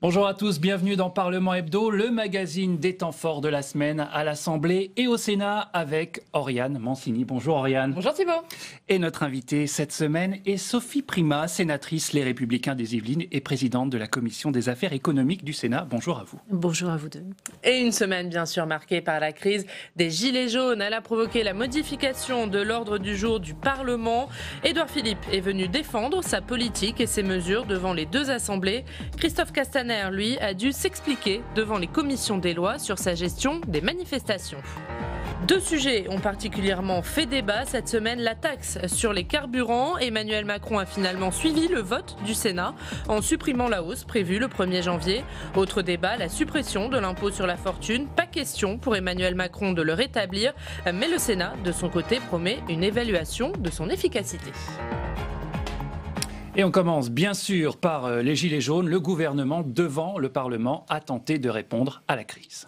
Bonjour à tous, bienvenue dans Parlement Hebdo, le magazine des temps forts de la semaine à l'Assemblée et au Sénat avec Oriane Mancini. Bonjour Oriane. Bonjour Thibault. Et notre invitée cette semaine est Sophie Prima, sénatrice Les Républicains des Yvelines et présidente de la Commission des Affaires économiques du Sénat. Bonjour à vous. Bonjour à vous deux. Et une semaine bien sûr marquée par la crise des Gilets jaunes. Elle a provoqué la modification de l'ordre du jour du Parlement. Édouard Philippe est venu défendre sa politique et ses mesures devant les deux assemblées. Christophe Castaner lui, a dû s'expliquer devant les commissions des lois sur sa gestion des manifestations. Deux sujets ont particulièrement fait débat cette semaine, la taxe sur les carburants. Emmanuel Macron a finalement suivi le vote du Sénat en supprimant la hausse prévue le 1er janvier. Autre débat, la suppression de l'impôt sur la fortune. Pas question pour Emmanuel Macron de le rétablir, mais le Sénat, de son côté, promet une évaluation de son efficacité. Et on commence bien sûr par euh, les Gilets jaunes. Le gouvernement, devant le Parlement, a tenté de répondre à la crise.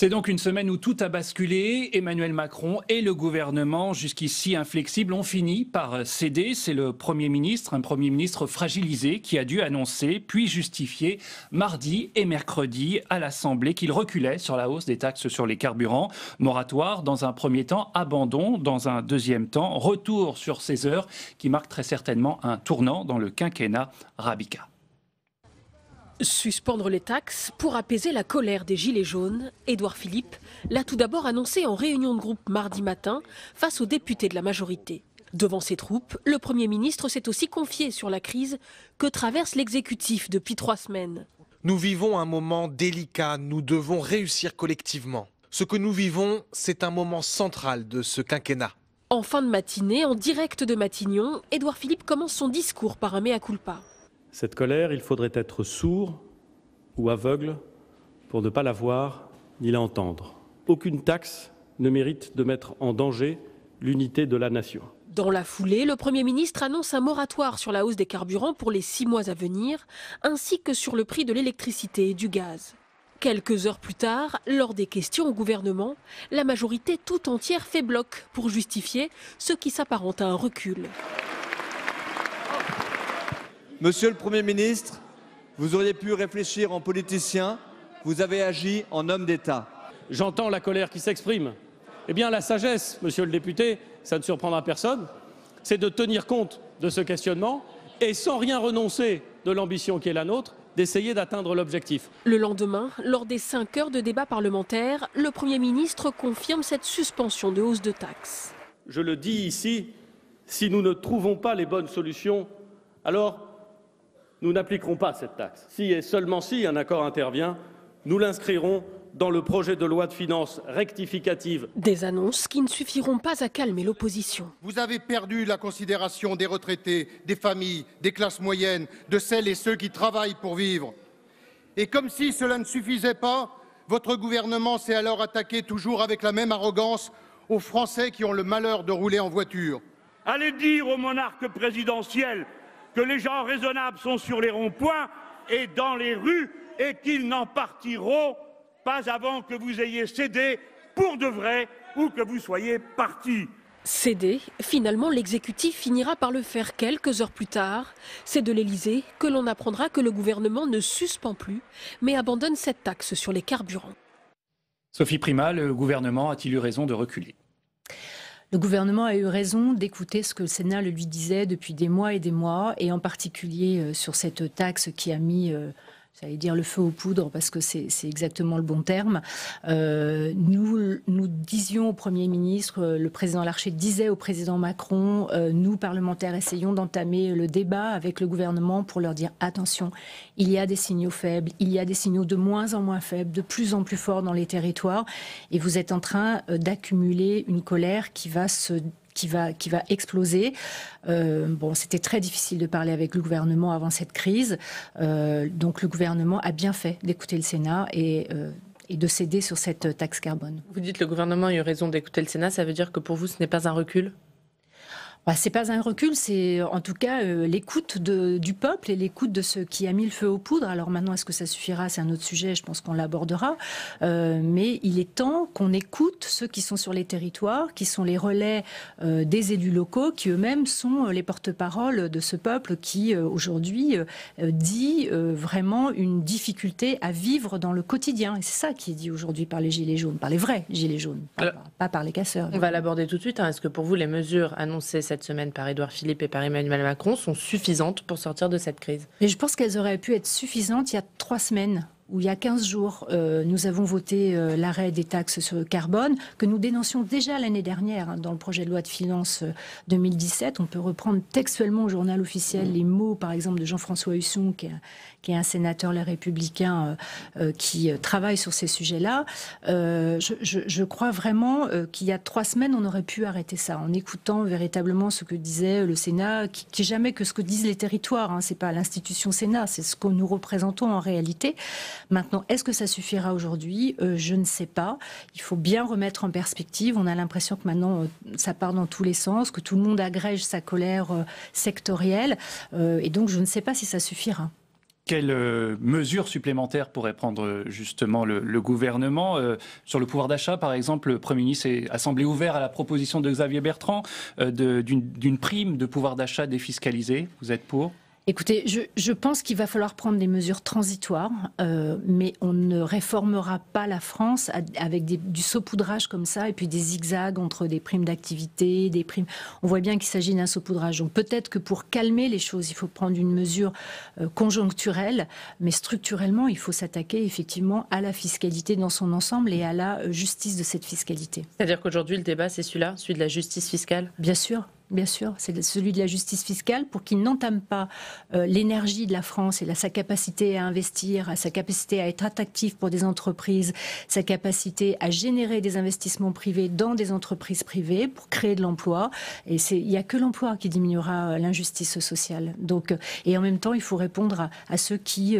C'est donc une semaine où tout a basculé. Emmanuel Macron et le gouvernement, jusqu'ici inflexible, ont fini par céder. C'est le Premier ministre, un Premier ministre fragilisé, qui a dû annoncer, puis justifier, mardi et mercredi à l'Assemblée qu'il reculait sur la hausse des taxes sur les carburants. Moratoire dans un premier temps, abandon dans un deuxième temps, retour sur ces heures qui marque très certainement un tournant dans le quinquennat Rabica. Suspendre les taxes pour apaiser la colère des Gilets jaunes, Édouard Philippe l'a tout d'abord annoncé en réunion de groupe mardi matin face aux députés de la majorité. Devant ses troupes, le Premier ministre s'est aussi confié sur la crise que traverse l'exécutif depuis trois semaines. Nous vivons un moment délicat, nous devons réussir collectivement. Ce que nous vivons, c'est un moment central de ce quinquennat. En fin de matinée, en direct de Matignon, Édouard Philippe commence son discours par un mea culpa. Cette colère, il faudrait être sourd ou aveugle pour ne pas la voir ni l'entendre. Aucune taxe ne mérite de mettre en danger l'unité de la nation. Dans la foulée, le Premier ministre annonce un moratoire sur la hausse des carburants pour les six mois à venir, ainsi que sur le prix de l'électricité et du gaz. Quelques heures plus tard, lors des questions au gouvernement, la majorité tout entière fait bloc pour justifier ce qui s'apparente à un recul. Monsieur le Premier ministre, vous auriez pu réfléchir en politicien, vous avez agi en homme d'État. J'entends la colère qui s'exprime. Eh bien, la sagesse, monsieur le député, ça ne surprendra personne, c'est de tenir compte de ce questionnement et sans rien renoncer de l'ambition qui est la nôtre, d'essayer d'atteindre l'objectif. Le lendemain, lors des cinq heures de débat parlementaire, le Premier ministre confirme cette suspension de hausse de taxes. Je le dis ici, si nous ne trouvons pas les bonnes solutions, alors nous n'appliquerons pas cette taxe. Si et seulement si un accord intervient, nous l'inscrirons dans le projet de loi de finances rectificative. Des annonces qui ne suffiront pas à calmer l'opposition. Vous avez perdu la considération des retraités, des familles, des classes moyennes, de celles et ceux qui travaillent pour vivre. Et comme si cela ne suffisait pas, votre gouvernement s'est alors attaqué toujours avec la même arrogance aux Français qui ont le malheur de rouler en voiture. Allez dire au monarque présidentiel que les gens raisonnables sont sur les ronds-points et dans les rues et qu'ils n'en partiront pas avant que vous ayez cédé pour de vrai ou que vous soyez parti. Cédé, finalement, l'exécutif finira par le faire quelques heures plus tard. C'est de l'Elysée que l'on apprendra que le gouvernement ne suspend plus, mais abandonne cette taxe sur les carburants. Sophie Prima, le gouvernement a-t-il eu raison de reculer le gouvernement a eu raison d'écouter ce que le Sénat lui disait depuis des mois et des mois, et en particulier euh, sur cette taxe qui a mis euh, veut dire le feu aux poudres parce que c'est exactement le bon terme. Euh, nous, nous disions au Premier ministre, euh, le président Larcher disait au président Macron, euh, nous parlementaires essayons d'entamer le débat avec le gouvernement pour leur dire attention, il y a des signaux faibles, il y a des signaux de moins en moins faibles, de plus en plus forts dans les territoires, et vous êtes en train d'accumuler une colère qui va se qui va, qui va exploser. Euh, bon, c'était très difficile de parler avec le gouvernement avant cette crise. Euh, donc le gouvernement a bien fait d'écouter le Sénat et euh, de céder sur cette taxe carbone. Vous dites que le gouvernement a eu raison d'écouter le Sénat, ça veut dire que pour vous, ce n'est pas un recul bah, c'est pas un recul, c'est euh, en tout cas euh, l'écoute du peuple et l'écoute de ceux qui a mis le feu aux poudres. Alors maintenant, est-ce que ça suffira C'est un autre sujet, je pense qu'on l'abordera. Euh, mais il est temps qu'on écoute ceux qui sont sur les territoires, qui sont les relais des élus locaux, qui eux-mêmes sont les porte-parole de ce peuple qui aujourd'hui dit vraiment une difficulté à vivre dans le quotidien. Et c'est ça qui est dit aujourd'hui par les Gilets jaunes, par les vrais Gilets jaunes, pas, par les casseurs. On va l'aborder tout de suite. Hein. Est-ce que pour vous, les mesures annoncées cette semaine par Édouard Philippe et par Emmanuel Macron sont suffisantes pour sortir de cette crise. Mais je pense qu'elles auraient pu être suffisantes il y a trois semaines où il y a 15 jours, euh, nous avons voté euh, l'arrêt des taxes sur le carbone, que nous dénoncions déjà l'année dernière hein, dans le projet de loi de finances 2017. Euh, on peut reprendre textuellement au journal officiel les mots, par exemple, de Jean-François Husson, qui est, un sénateur Les Républicains qui travaille sur ces sujets-là. Je, crois vraiment qu'il y a trois semaines, on aurait pu arrêter ça, en écoutant véritablement ce que disait le Sénat, qui, jamais que ce que disent les territoires. Hein. c'est pas l'institution Sénat, c'est ce que nous représentons en réalité. Maintenant, est-ce que ça suffira aujourd'hui euh, Je ne sais pas. Il faut bien remettre en perspective. On a l'impression que maintenant, euh, ça part dans tous les sens, que tout le monde agrège sa colère euh, sectorielle. et donc, je ne sais pas si ça suffira. Quelles mesures supplémentaires pourrait prendre justement le, gouvernement sur le pouvoir d'achat Par exemple, le Premier ministre a semblé ouvert à la proposition de Xavier Bertrand d'une prime de pouvoir d'achat défiscalisée. Vous êtes pour Écoutez, je, pense qu'il va falloir prendre des mesures transitoires, euh, mais on ne réformera pas la France avec du saupoudrage comme ça et puis des zigzags entre des primes d'activité, des primes. On voit bien qu'il s'agit d'un saupoudrage. Donc peut-être que pour calmer les choses, il faut prendre une mesure euh, conjoncturelle, mais structurellement, il faut s'attaquer effectivement à la fiscalité dans son ensemble et à la euh, justice de cette fiscalité. C'est-à-dire qu'aujourd'hui, le débat, c'est celui-là, celui de la justice fiscale Bien sûr bien sûr, c'est celui de la justice fiscale, pour qu'il n'entame pas euh, l'énergie de la France et sa capacité à investir, à sa capacité à être attractif pour des entreprises, sa capacité à générer des investissements privés dans des entreprises privées pour créer de l'emploi. Et il n'y a que l'emploi qui diminuera euh, l'injustice sociale. Donc, euh, et en même temps, il faut répondre à, ceux qui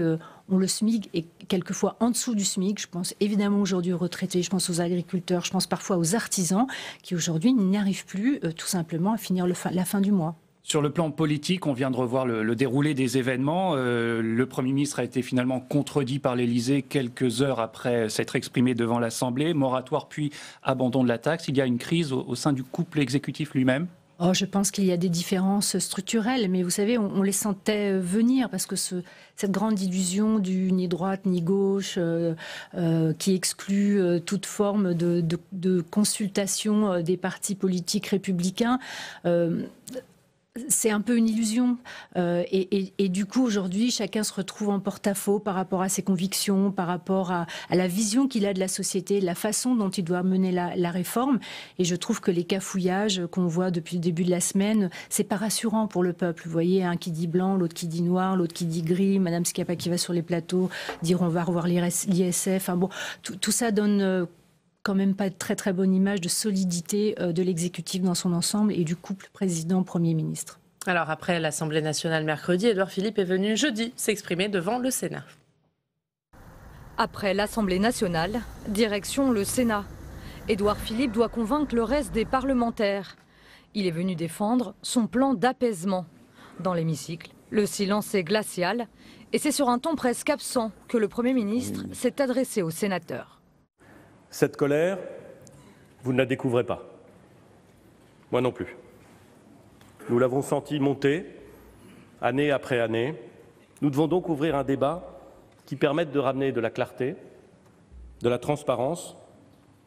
le SMIG est quelquefois en dessous du SMIG. Je pense évidemment aujourd'hui aux retraités, je pense aux agriculteurs, je pense parfois aux artisans qui aujourd'hui n'arrivent plus euh, tout simplement à finir la fin du mois. Sur le plan politique, on vient de revoir le, déroulé des événements. Euh, le Premier ministre a été finalement contredit par l'Élysée quelques heures après s'être exprimé devant l'Assemblée. Moratoire puis abandon de la taxe. Il y a une crise au sein du couple exécutif lui-même Oh, je pense qu'il y a des différences structurelles, mais vous savez, on, les sentait euh, venir parce que ce, cette grande illusion du ni droite ni gauche euh, euh, qui exclut toute forme de, de consultation des partis politiques républicains c'est un peu une illusion. Euh, et, du coup, aujourd'hui, chacun se retrouve en porte-à-faux par rapport à ses convictions, par rapport à, la vision qu'il a de la société, la façon dont il doit mener la, réforme. Et je trouve que les cafouillages qu'on voit depuis le début de la semaine, c'est pas rassurant pour le peuple. Vous voyez, un qui dit blanc, l'autre qui dit noir, l'autre qui dit gris, Madame Schiappa qui va sur les plateaux dire on va revoir l'ISF. Enfin bon, tout ça donne euh, quand même pas très très bonne image de solidité euh, de l'exécutif dans son ensemble et du couple président-premier ministre. Alors après l'Assemblée nationale mercredi, Edouard Philippe est venu jeudi s'exprimer devant le Sénat. Après l'Assemblée nationale, direction le Sénat. Édouard Philippe doit convaincre le reste des parlementaires. Il est venu défendre son plan d'apaisement. Dans l'hémicycle, le silence est glacial et c'est sur un ton presque absent que le Premier ministre s'est adressé aux sénateurs. Cette colère, vous ne la découvrez pas. Moi non plus. Nous l'avons senti monter, année après année. Nous devons donc ouvrir un débat qui permette de ramener de la clarté, de la transparence,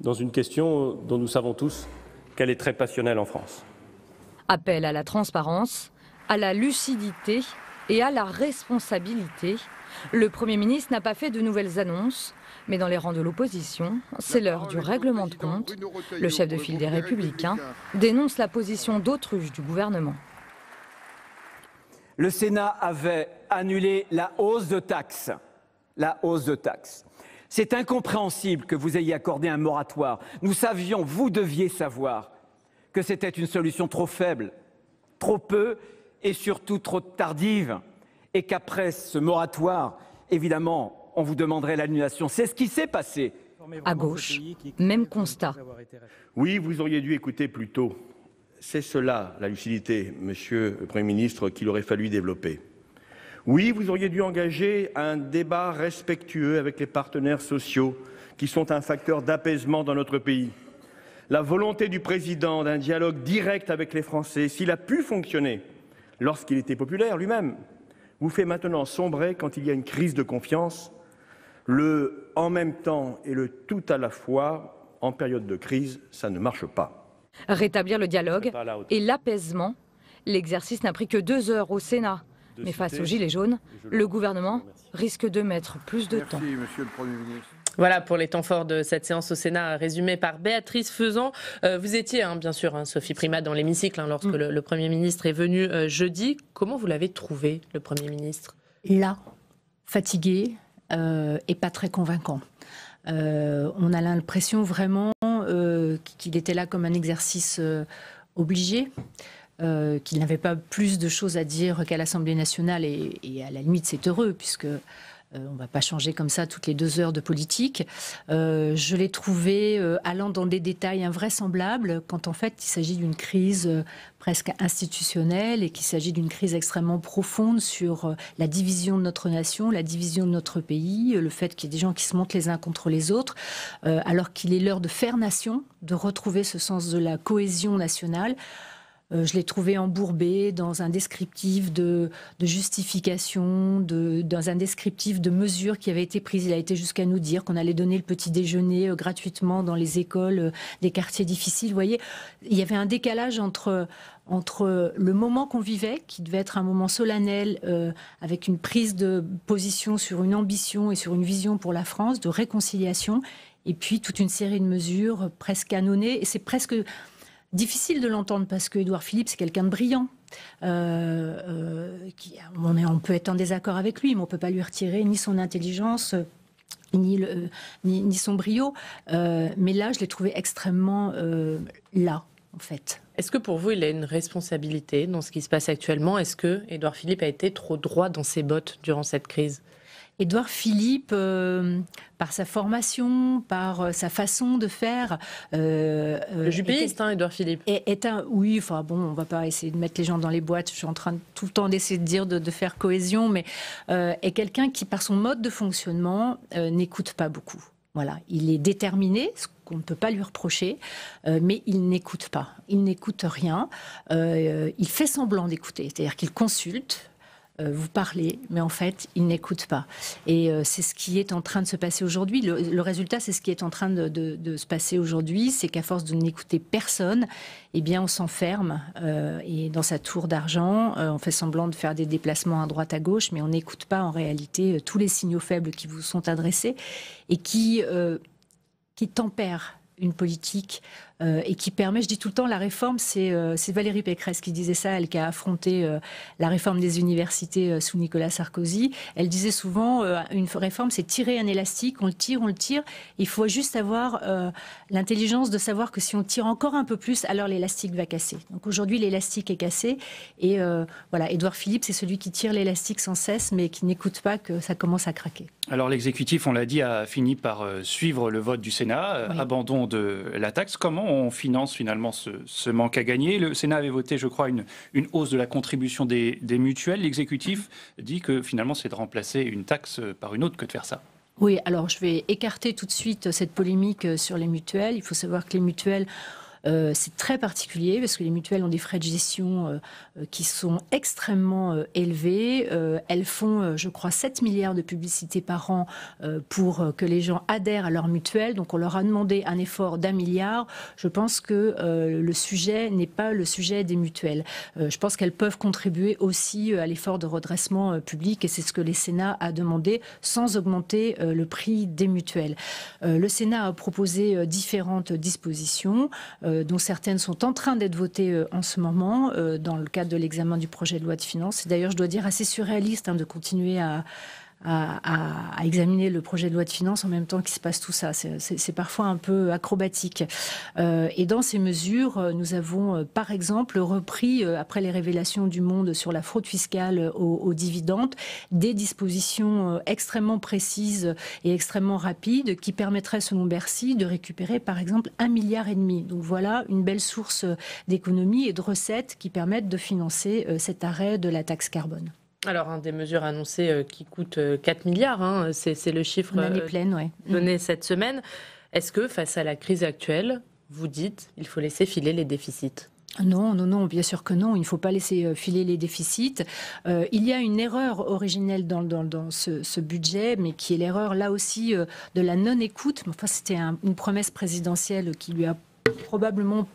dans une question dont nous savons tous qu'elle est très passionnelle en France. Appel à la transparence, à la lucidité et à la responsabilité le Premier ministre n'a pas fait de nouvelles annonces, mais dans les rangs de l'opposition, c'est l'heure du règlement de compte. Le chef de file des Républicains dénonce la position d'autruche du gouvernement. Le Sénat avait annulé la hausse de taxes. La hausse de taxes. C'est incompréhensible que vous ayez accordé un moratoire. Nous savions, vous deviez savoir, que c'était une solution trop faible, trop peu et surtout trop tardive et qu'après ce moratoire, évidemment, on vous demanderait l'annulation. C'est ce qui s'est passé. À gauche, même constat. Oui, vous auriez dû écouter plus tôt. C'est cela, la lucidité, monsieur le Premier ministre, qu'il aurait fallu développer. Oui, vous auriez dû engager un débat respectueux avec les partenaires sociaux, qui sont un facteur d'apaisement dans notre pays. La volonté du président d'un dialogue direct avec les Français, s'il a pu fonctionner lorsqu'il était populaire lui-même, vous fait maintenant sombrer quand il y a une crise de confiance. Le en même temps et le tout à la fois, en période de crise, ça ne marche pas. Rétablir le dialogue et l'apaisement. L'exercice n'a pris que deux heures au Sénat. Mais face aux Gilets jaunes, le gouvernement risque de mettre plus de temps. Voilà pour les temps forts de cette séance au Sénat, résumée par Béatrice Faisan. Euh, vous étiez, hein, bien sûr, hein, Sophie Prima, dans l'hémicycle hein, lorsque mm. le, Premier ministre est venu euh, jeudi. Comment vous l'avez trouvé, le Premier ministre Là, fatigué euh, et pas très convaincant. on a l'impression vraiment qu'il était là comme un exercice obligé. Euh, qu'il n'avait pas plus de choses à dire qu'à l'Assemblée nationale, et, à la limite c'est heureux, puisque euh, on ne va pas changer comme ça toutes les deux heures de politique. Euh, je l'ai trouvé allant dans des détails invraisemblables, quand en fait il s'agit d'une crise presque institutionnelle et qu'il s'agit d'une crise extrêmement profonde sur la division de notre nation, la division de notre pays, le fait qu'il y ait des gens qui se montent les uns contre les autres, alors qu'il est l'heure de faire nation, de retrouver ce sens de la cohésion nationale. Euh, je l'ai trouvé embourbé dans un descriptif de, justification, dans un descriptif de mesures qui avaient été prises. Il a été jusqu'à nous dire qu'on allait donner le petit déjeuner euh, gratuitement dans les écoles euh, des quartiers difficiles. Vous voyez, il y avait un décalage entre, le moment qu'on vivait, qui devait être un moment solennel, avec une prise de position sur une ambition et sur une vision pour la France, de réconciliation, et puis toute une série de mesures presque annonnées. Et c'est presque difficile de l'entendre parce que Édouard Philippe, c'est quelqu'un de brillant. Euh, euh, qui, on, peut être en désaccord avec lui, mais on ne peut pas lui retirer ni son intelligence, euh, ni, son brio. mais là, je l'ai trouvé extrêmement là, en fait. Est-ce que pour vous, il a une responsabilité dans ce qui se passe actuellement Est-ce que Édouard Philippe a été trop droit dans ses bottes durant cette crise Édouard Philippe, euh, par sa formation, par euh, sa façon de faire. Euh, le jupéiste, hein, Édouard Philippe. Est, est, un, oui, enfin bon, on va pas essayer de mettre les gens dans les boîtes. Je suis en train tout le temps d'essayer de dire de, faire cohésion, mais est quelqu'un qui, par son mode de fonctionnement, n'écoute pas beaucoup. Voilà, il est déterminé, ce qu'on ne peut pas lui reprocher, mais il n'écoute pas, il n'écoute rien, il fait semblant d'écouter, c'est-à-dire qu'il consulte, euh, vous parlez, mais en fait, ils n'écoutent pas. Et euh, c'est ce qui est en train de se passer aujourd'hui. Le, résultat, c'est ce qui est en train de, se passer aujourd'hui, c'est qu'à force de n'écouter personne, eh bien, on s'enferme euh, et dans sa tour d'argent, on fait semblant de faire des déplacements à droite, à gauche, mais on n'écoute pas en réalité tous les signaux faibles qui vous sont adressés et qui tempèrent une politique euh, et qui permet, je dis tout le temps, la réforme, c'est euh, Valérie Pécresse qui disait ça, elle qui a affronté euh, la réforme des universités sous Nicolas Sarkozy. Elle disait souvent, une réforme, c'est tirer un élastique, on le tire, on le tire. Il faut juste avoir l'intelligence de savoir que si on tire encore un peu plus, alors l'élastique va casser. Donc aujourd'hui, l'élastique est cassé. Et voilà, Édouard Philippe, c'est celui qui tire l'élastique sans cesse, mais qui n'écoute pas que ça commence à craquer. Alors l'exécutif, on l'a dit, a fini par suivre le vote du Sénat, abandon de la taxe. Comment on finance finalement ce, manque à gagner. Le Sénat avait voté, je crois, une, une hausse de la contribution des, des mutuelles. L'exécutif dit que finalement, c'est de remplacer une taxe par une autre que de faire ça. Oui, alors je vais écarter tout de suite cette polémique sur les mutuelles. Il faut savoir que les mutuelles euh, c'est très particulier parce que les mutuelles ont des frais de gestion euh, euh, qui sont extrêmement élevés. elles font, je crois, 7 milliards de publicités par an pour que les gens adhèrent à leur mutuelle. Donc on leur a demandé un effort d'un milliard. Je pense que le sujet n'est pas le sujet des mutuelles. je pense qu'elles peuvent contribuer aussi à l'effort de redressement public et c'est ce que les Sénats a demandé sans augmenter le prix des mutuelles. le Sénat a proposé différentes dispositions. Euh, dont certaines sont en train d'être votées euh, en ce moment euh, dans le cadre de l'examen du projet de loi de finances. D'ailleurs, je dois dire assez surréaliste hein, de continuer à, à, examiner le projet de loi de finances en même temps qu'il se passe tout ça. C'est parfois un peu acrobatique. Euh, et dans ces mesures, euh, nous avons euh, par exemple repris, après les révélations du monde sur la fraude fiscale aux, dividendes, des dispositions extrêmement précises et extrêmement rapides qui permettraient, selon Bercy, de récupérer par exemple un milliard et demi. Donc voilà une belle source d'économie et de recettes qui permettent de financer cet arrêt de la taxe carbone. Alors, un hein, des mesures annoncées euh, qui coûte 4 euh, milliards, hein, c'est le chiffre euh, pleine, mm. donné cette semaine. Est-ce que face à la crise actuelle, vous dites il faut laisser filer les déficits non, non, non, bien sûr que non. Il ne faut pas laisser filer les déficits. il y a une erreur originelle dans, ce, budget, mais qui est l'erreur là aussi de la non-écoute. Enfin, c'était une promesse présidentielle qui lui a probablement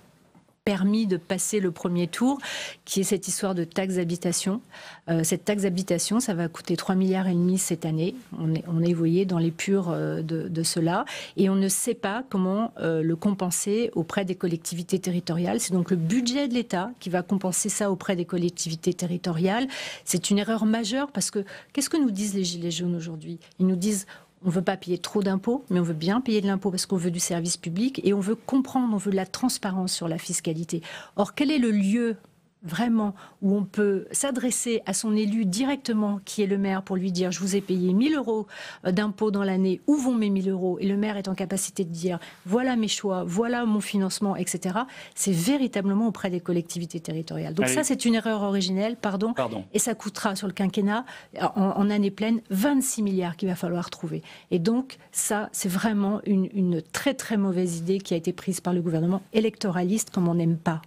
permis de passer le premier tour, qui est cette histoire de taxe d'habitation. Euh, cette taxe d'habitation, ça va coûter 3 milliards et demi cette année. On est, on est vous voyez, dans les purs euh, de, de, cela. Et on ne sait pas comment euh, le compenser auprès des collectivités territoriales. C'est donc le budget de l'État qui va compenser ça auprès des collectivités territoriales. C'est une erreur majeure parce que qu'est-ce que nous disent les Gilets jaunes aujourd'hui Ils nous disent on ne veut pas payer trop d'impôts, mais on veut bien payer de l'impôt parce qu'on veut du service public et on veut comprendre, on veut de la transparence sur la fiscalité. Or, quel est le lieu vraiment, où on peut s'adresser à son élu directement, qui est le maire, pour lui dire, je vous ai payé 1000 euros euh, d'impôts dans l'année, où vont mes 1000 euros Et le maire est en capacité de dire, voilà mes choix, voilà mon financement, etc. C'est véritablement auprès des collectivités territoriales. Donc ça, c'est une erreur originelle, pardon, Et ça coûtera sur le quinquennat, en, année pleine, 26 milliards qu'il va falloir trouver. Et donc, ça, c'est vraiment une, très très mauvaise idée qui a été prise par le gouvernement électoraliste, comme on n'aime pas,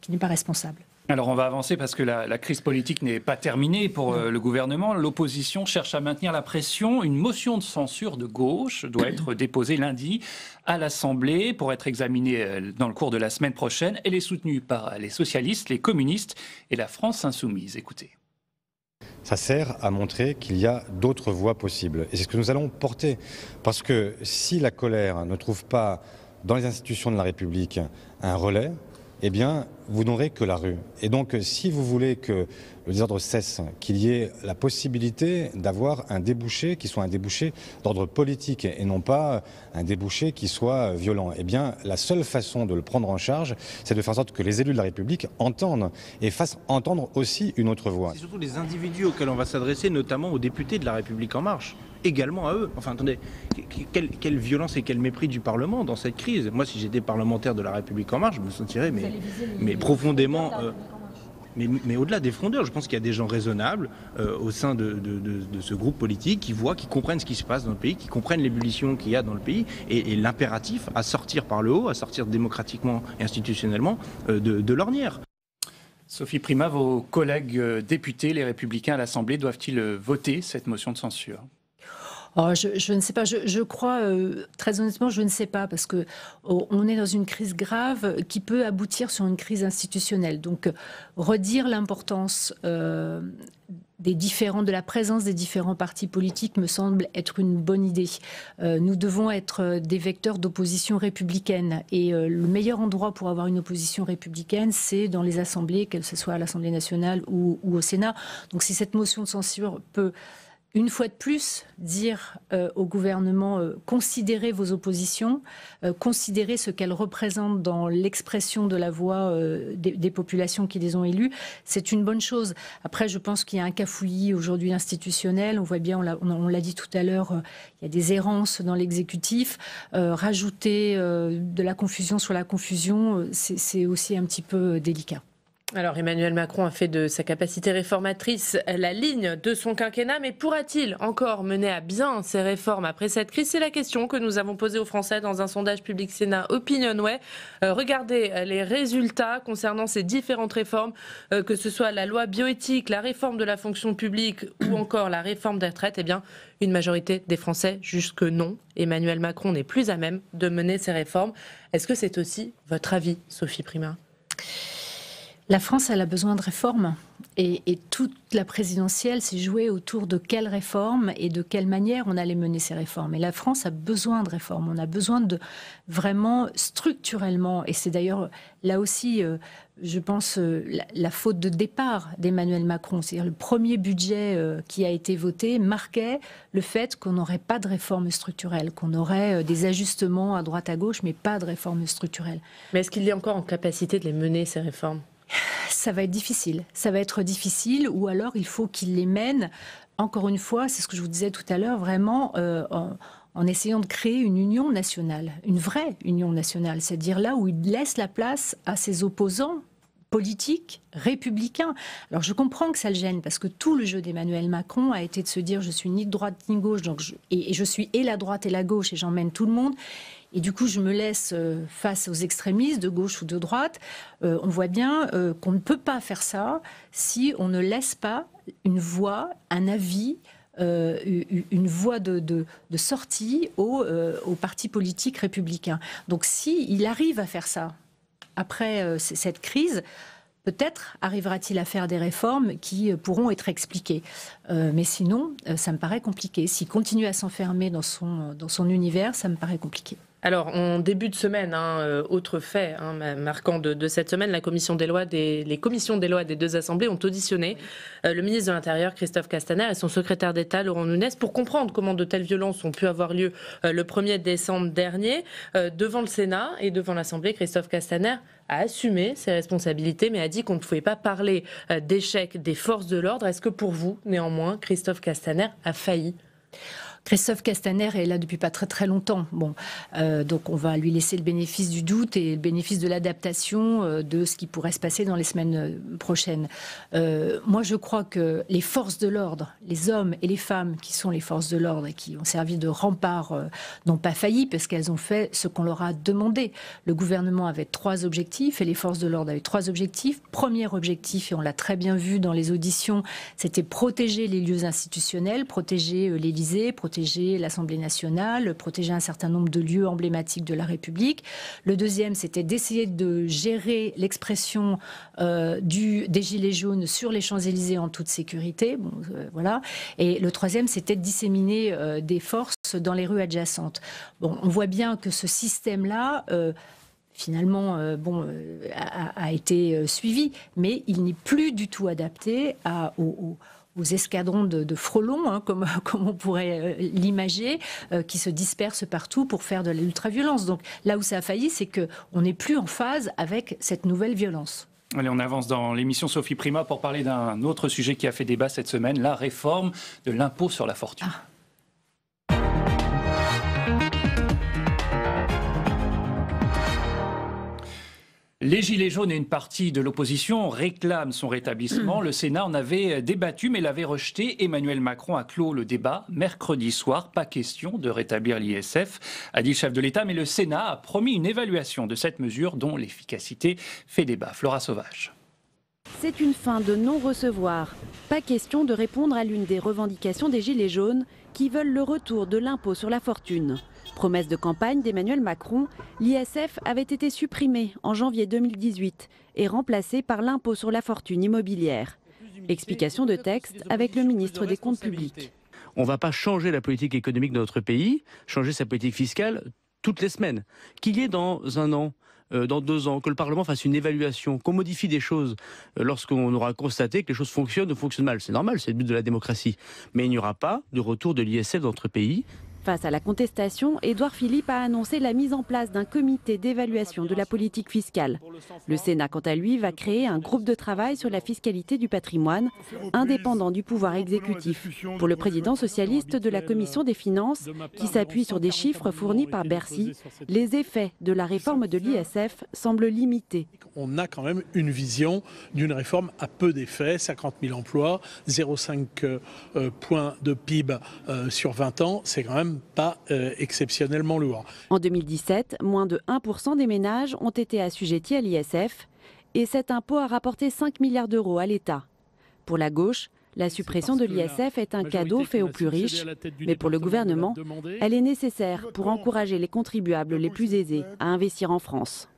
qui n'est pas responsable. Alors on va avancer parce que la, crise politique n'est pas terminée pour euh, le gouvernement. L'opposition cherche à maintenir la pression. Une motion de censure de gauche doit être déposée lundi à l'Assemblée pour être examinée euh, dans le cours de la semaine prochaine. Elle est soutenue par les socialistes, les communistes et la France insoumise. Écoutez. Ça sert à montrer qu'il y a d'autres voies possibles. Et c'est ce que nous allons porter. Parce que si la colère ne trouve pas dans les institutions de la République un relais, eh bien, vous n'aurez que la rue. Et donc, si vous voulez que le désordre cesse, qu'il y ait la possibilité d'avoir un débouché qui soit un débouché d'ordre politique et non pas un débouché qui soit violent, eh bien, la seule façon de le prendre en charge, c'est de faire en sorte que les élus de la République entendent et fassent entendre aussi une autre voix. C'est surtout les individus auxquels on va s'adresser, notamment aux députés de la République En Marche également à eux. Enfin, attendez, quelle, violence et quel mépris du Parlement dans cette crise. Moi, si j'étais parlementaire de la République en marche, je me sentirais mais, profondément... Euh, mais, au-delà des frondeurs, je pense qu'il y a des gens raisonnables euh, au sein de, ce groupe politique qui voient, qui comprennent ce qui se passe dans le pays, qui comprennent l'ébullition qu'il y a dans le pays et, l'impératif à sortir par le haut, à sortir démocratiquement et institutionnellement euh, de l'ornière. Sophie Prima, vos collègues députés, les républicains à l'Assemblée, doivent-ils voter cette motion de censure Oh, je, ne sais pas. Je, crois, euh, très honnêtement, je ne sais pas parce que oh, on est dans une crise grave qui peut aboutir sur une crise institutionnelle. Donc, redire l'importance. Euh, des différents, de la présence des différents partis politiques me semble être une bonne idée. Euh, nous devons être des vecteurs d'opposition républicaine. Et le meilleur endroit pour avoir une opposition républicaine, c'est dans les assemblées, qu'elle soit à l'Assemblée nationale ou, au Sénat. Donc si cette motion de censure peut une fois de plus, dire euh, au gouvernement euh, considérez vos oppositions, euh, considérez ce qu'elles représentent dans l'expression de la voix des, des, populations qui les ont élues, c'est une bonne chose. Après, je pense qu'il y a un cafouillis aujourd'hui institutionnel. On voit bien, on l'a dit tout à l'heure, il y a des errances dans l'exécutif. rajouter de la confusion sur la confusion, c'est aussi un petit peu délicat. Alors Emmanuel Macron a fait de sa capacité réformatrice la ligne de son quinquennat, mais pourra-t-il encore mener à bien ces réformes après cette crise C'est la question que nous avons posée aux Français dans un sondage public Sénat Opinionway. Euh, regardez euh, les résultats concernant ces différentes réformes, euh, que ce soit la loi bioéthique, la réforme de la fonction publique ou encore la réforme des retraites. Eh bien, une majorité des Français jusque non, Emmanuel Macron n'est plus à même de mener ces réformes. Est-ce que c'est aussi votre avis, Sophie Prima la France, elle a besoin de réformes. Et, toute la présidentielle s'est jouée autour de quelles réformes et de quelle manière on allait mener ces réformes. Et la France a besoin de réformes. On a besoin de vraiment structurellement, et c'est d'ailleurs là aussi, euh, je pense, euh, la, faute de départ d'Emmanuel Macron. C'est-à-dire le premier budget euh, qui a été voté marquait le fait qu'on n'aurait pas de réformes structurelles, qu'on aurait des ajustements à droite à gauche, mais pas de réformes structurelles. Mais est-ce qu'il est encore en capacité de les mener, ces réformes ça va être difficile. Ça va être difficile, ou alors il faut qu'il les mène, encore une fois, c'est ce que je vous disais tout à l'heure, vraiment euh, en, essayant de créer une union nationale, une vraie union nationale, c'est-à-dire là où il laisse la place à ses opposants politiques, républicains. Alors je comprends que ça le gêne, parce que tout le jeu d'Emmanuel Macron a été de se dire je suis ni de droite ni de gauche, donc et je suis et la droite et la gauche, et j'emmène tout le monde. Et du coup, je me laisse euh, face aux extrémistes de gauche ou de droite. Euh, on voit bien euh, qu'on ne peut pas faire ça si on ne laisse pas une voie, un avis, une voie de, sortie au, au, parti politique républicain. Donc si il arrive à faire ça après cette crise, Peut-être arrivera-t-il à faire des réformes qui pourront être expliquées. mais sinon, ça me paraît compliqué. S'il continue à s'enfermer dans son, dans son univers, ça me paraît compliqué alors, en début de semaine, hein, euh, autre fait hein, marquant de, cette semaine, la commission des lois les commissions des lois des deux assemblées ont auditionné euh, le ministre de l'Intérieur, Christophe Castaner, et son secrétaire d'État, Laurent Nunes, pour comprendre comment de telles violences ont pu avoir lieu euh, le 1er décembre dernier. devant le Sénat et devant l'Assemblée, Christophe Castaner a assumé ses responsabilités, mais a dit qu'on ne pouvait pas parler d'échec des forces de l'ordre. Est-ce que pour vous, néanmoins, Christophe Castaner a failli Christophe Castaner est là depuis pas très très longtemps. Bon, euh, donc on va lui laisser le bénéfice du doute et le bénéfice de l'adaptation euh, de ce qui pourrait se passer dans les semaines euh, prochaines. moi, je crois que les forces de l'ordre, les hommes et les femmes qui sont les forces de l'ordre et qui ont servi de rempart n'ont pas failli parce qu'elles ont fait ce qu'on leur a demandé. Le gouvernement avait trois objectifs et les forces de l'ordre avaient trois objectifs. Premier objectif, et on l'a très bien vu dans les auditions, c'était protéger les lieux institutionnels, protéger l'Élysée, protéger protéger l'Assemblée nationale, protéger un certain nombre de lieux emblématiques de la République. Le deuxième, c'était d'essayer de gérer l'expression euh, du, des Gilets jaunes sur les Champs-Élysées en toute sécurité. Euh, voilà. Et le troisième, c'était de disséminer euh, des forces dans les rues adjacentes. Bon, on voit bien que ce système-là finalement bon, a, été suivi, mais il n'est plus du tout adapté à, aux escadrons de, frelons, hein, comme, comme on pourrait euh, l'imager, euh, qui se dispersent partout pour faire de l'ultraviolence. Donc là où ça a failli, c'est qu'on n'est plus en phase avec cette nouvelle violence. Allez, on avance dans l'émission Sophie Prima pour parler d'un autre sujet qui a fait débat cette semaine, la réforme de l'impôt sur la fortune. Ah. Les Gilets jaunes et une partie de l'opposition réclament son rétablissement. Le Sénat en avait débattu mais l'avait rejeté. Emmanuel Macron a clos le débat mercredi soir. Pas question de rétablir l'ISF, a dit le chef de l'État, mais le Sénat a promis une évaluation de cette mesure dont l'efficacité fait débat. Flora Sauvage. C'est une fin de non-recevoir. Pas question de répondre à l'une des revendications des Gilets jaunes qui veulent le retour de l'impôt sur la fortune. Promesse de campagne d'Emmanuel Macron, l'ISF avait été supprimé en janvier 2018 et remplacé par l'impôt sur la fortune immobilière. Explication de texte avec le ministre des Comptes publics. On ne va pas changer la politique économique de notre pays, changer sa politique fiscale toutes les semaines. Qu'il y ait dans un an, euh, dans deux ans, que le Parlement fasse une évaluation, qu'on modifie des choses euh, lorsqu'on aura constaté que les choses fonctionnent ou fonctionnent mal. C'est normal, c'est le but de la démocratie. Mais il n'y aura pas de retour de l'ISF dans notre pays Face à la contestation, Edouard Philippe a annoncé la mise en place d'un comité d'évaluation de la politique fiscale. Le Sénat, quant à lui, va créer un groupe de travail sur la fiscalité du patrimoine, indépendant du pouvoir exécutif. Pour le président socialiste de la Commission des finances, qui s'appuie sur des chiffres fournis par Bercy, les effets de la réforme de l'ISF semblent limités. On a quand même une vision d'une réforme à peu d'effets, 50 000 emplois, 0,5 euh, points de PIB euh, sur 20 ans, c'est quand même pas euh, exceptionnellement lourd. En 2017, moins de 1% des ménages ont été assujettis à l'ISF et cet impôt a rapporté 5 milliards d'euros à l'État. Pour la gauche, la suppression de l'ISF est un cadeau fait aux plus riches, mais pour le gouvernement, elle est nécessaire pour encourager les contribuables les plus aisés à investir en France.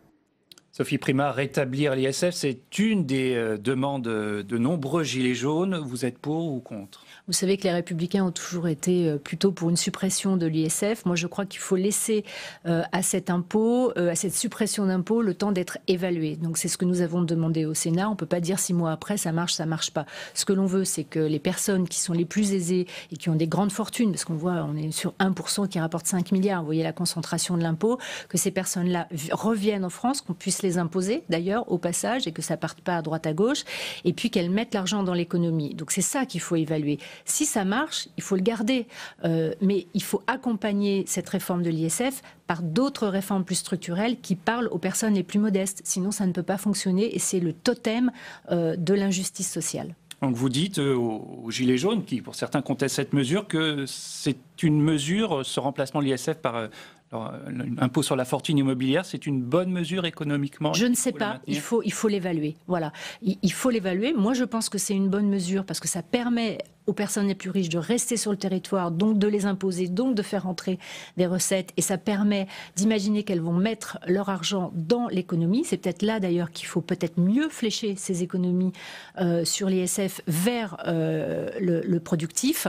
Sophie Prima, rétablir l'ISF, c'est une des euh, demandes de nombreux Gilets jaunes. Vous êtes pour ou contre vous savez que les républicains ont toujours été euh, plutôt pour une suppression de l'ISF. Moi, je crois qu'il faut laisser euh, à cet impôt, euh, à cette suppression d'impôt, le temps d'être évalué. Donc, c'est ce que nous avons demandé au Sénat. On ne peut pas dire six mois après, ça marche, ça ne marche pas. Ce que l'on veut, c'est que les personnes qui sont les plus aisées et qui ont des grandes fortunes, parce qu'on voit, on est sur 1% qui rapporte 5 milliards, vous voyez la concentration de l'impôt, que ces personnes-là reviennent en France, qu'on puisse les imposer d'ailleurs au passage et que ça ne parte pas à droite à gauche, et puis qu'elles mettent l'argent dans l'économie. Donc c'est ça qu'il faut évaluer. Si ça marche, il faut le garder. Euh, mais il faut accompagner cette réforme de l'ISF par d'autres réformes plus structurelles qui parlent aux personnes les plus modestes. Sinon, ça ne peut pas fonctionner et c'est le totem euh, de l'injustice sociale. Donc vous dites euh, aux Gilets jaunes, qui pour certains contestent cette mesure, que c'est une mesure, ce remplacement de l'ISF par alors, l'impôt euh, sur la fortune immobilière, c'est une bonne mesure économiquement Je ne sais pas, il faut, il faut l'évaluer. Voilà, il, faut l'évaluer. Moi, je pense que c'est une bonne mesure parce que ça permet aux personnes les plus riches de rester sur le territoire, donc de les imposer, donc de faire entrer des recettes. Et ça permet d'imaginer qu'elles vont mettre leur argent dans l'économie. C'est peut-être là d'ailleurs qu'il faut peut-être mieux flécher ces économies euh, sur sur l'ISF vers euh, le, productif.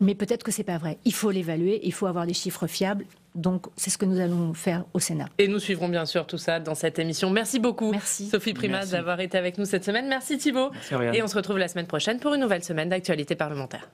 Mais peut-être que ce n'est pas vrai. Il faut l'évaluer, il faut avoir des chiffres fiables. Donc, c'est ce que nous allons faire au Sénat. Et nous suivrons bien sûr tout ça dans cette émission. Merci beaucoup, Merci. Sophie Primas, d'avoir été avec nous cette semaine. Merci Thibault. et on se retrouve la semaine prochaine pour une nouvelle semaine d'actualité parlementaire.